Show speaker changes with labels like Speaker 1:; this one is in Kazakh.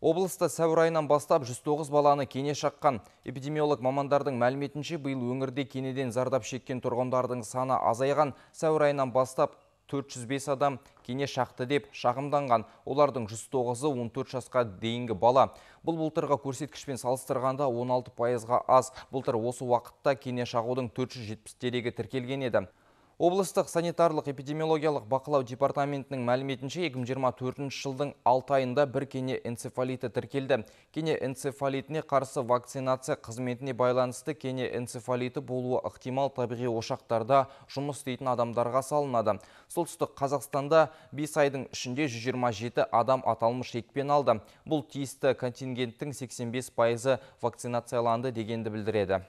Speaker 1: Облыста сәуір айынан бастап 109 баланы кене шаққан. Эпидемиолог мамандардың мәліметінше биыл өңірде кенеден зардап шеккен тұрғындардың саны азайған. Сәуір айынан бастап 405 адам кене шақты деп шағымданған. Олардың 109-ы 14 жасқа дейінгі бала. Бұл бұлтырға көрсеткішпен салыстырғанда 16 пайызға аз. Бұлтыр осы уақытта кене шағудың 470 дерегі тіркелген еді. Облыстық санитарлық эпидемиологиялық бақылау департаментінің мәліметінше 2024 жылдың 6 айында бір кене энцефалиті тіркелді. Кене энцефалитіне қарсы вакцинация қызметіне байланысты кене энцефалиті болуы ықтимал табиғи ошақтарда жұмыс істейтін адамдарға салынады. Солтүстік Қазақстанда 5 айдың ішінде 127 адам аталмыш екпен алды. Бұл тиісті контингенттің 85 пайызы вакцинацияланды дегенді білдіреді.